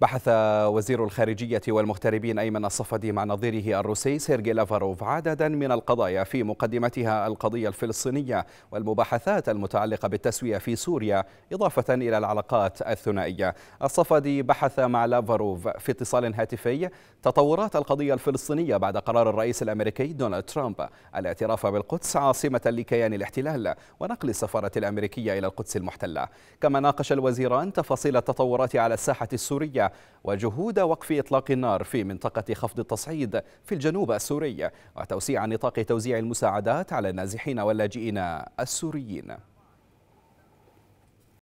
بحث وزير الخارجية والمغتربين أيمن الصفدي مع نظيره الروسي سيرجي لافاروف عددا من القضايا في مقدمتها القضية الفلسطينية والمباحثات المتعلقة بالتسوية في سوريا إضافة إلى العلاقات الثنائية الصفدي بحث مع لافاروف في اتصال هاتفي تطورات القضية الفلسطينية بعد قرار الرئيس الأمريكي دونالد ترامب الاعتراف بالقدس عاصمة لكيان الاحتلال ونقل السفارة الأمريكية إلى القدس المحتلة كما ناقش الوزيران تفاصيل التطورات على الساحة السورية وجهود وقف إطلاق النار في منطقة خفض التصعيد في الجنوب السوري وتوسيع نطاق توزيع المساعدات على النازحين واللاجئين السوريين